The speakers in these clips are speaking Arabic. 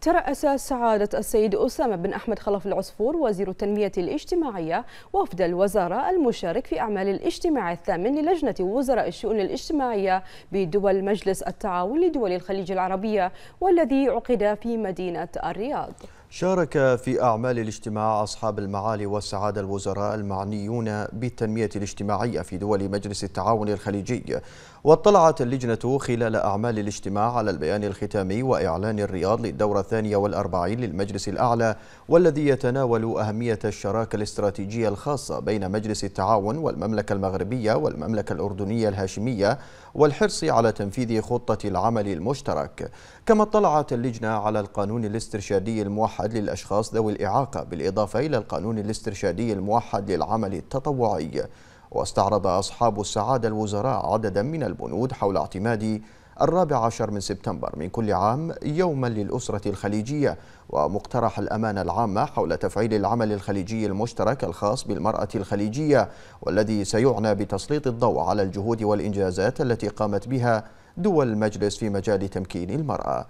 ترأس سعادة السيد أسامة بن أحمد خلف العصفور وزير التنمية الاجتماعية وفد الوزارة المشارك في أعمال الاجتماع الثامن للجنة وزراء الشؤون الاجتماعية بدول مجلس التعاون لدول الخليج العربية والذي عقد في مدينة الرياض شارك في أعمال الاجتماع أصحاب المعالي والسعادة الوزراء المعنيون بالتنمية الاجتماعية في دول مجلس التعاون الخليجي واطلعت اللجنة خلال أعمال الاجتماع على البيان الختامي وإعلان الرياض للدورة الثانية والأربعين للمجلس الأعلى والذي يتناول أهمية الشراكة الاستراتيجية الخاصة بين مجلس التعاون والمملكة المغربية والمملكة الأردنية الهاشمية والحرص على تنفيذ خطة العمل المشترك كما اطلعت اللجنة على القانون الاسترشادي الموحد الموحد للأشخاص ذوي الإعاقة بالإضافة إلى القانون الاسترشادي الموحد للعمل التطوعي واستعرض أصحاب السعادة الوزراء عددا من البنود حول اعتماد الرابع عشر من سبتمبر من كل عام يوما للأسرة الخليجية ومقترح الأمانة العامة حول تفعيل العمل الخليجي المشترك الخاص بالمرأة الخليجية والذي سيعنى بتسليط الضوء على الجهود والإنجازات التي قامت بها دول المجلس في مجال تمكين المرأة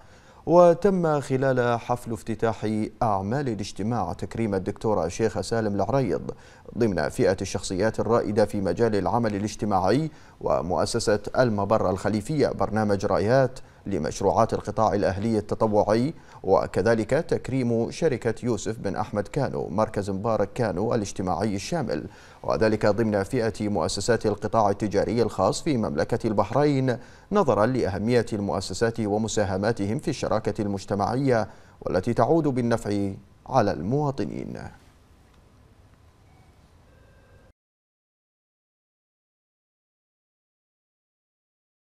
وتم خلال حفل افتتاح أعمال الاجتماع تكريم الدكتور الشيخ سالم العريض ضمن فئة الشخصيات الرائدة في مجال العمل الاجتماعي ومؤسسة المبر الخليفية برنامج رايات لمشروعات القطاع الأهلي التطوعي وكذلك تكريم شركة يوسف بن أحمد كانو مركز مبارك كانو الاجتماعي الشامل وذلك ضمن فئة مؤسسات القطاع التجاري الخاص في مملكة البحرين نظرا لأهمية المؤسسات ومساهماتهم في الشراكة المجتمعية والتي تعود بالنفع على المواطنين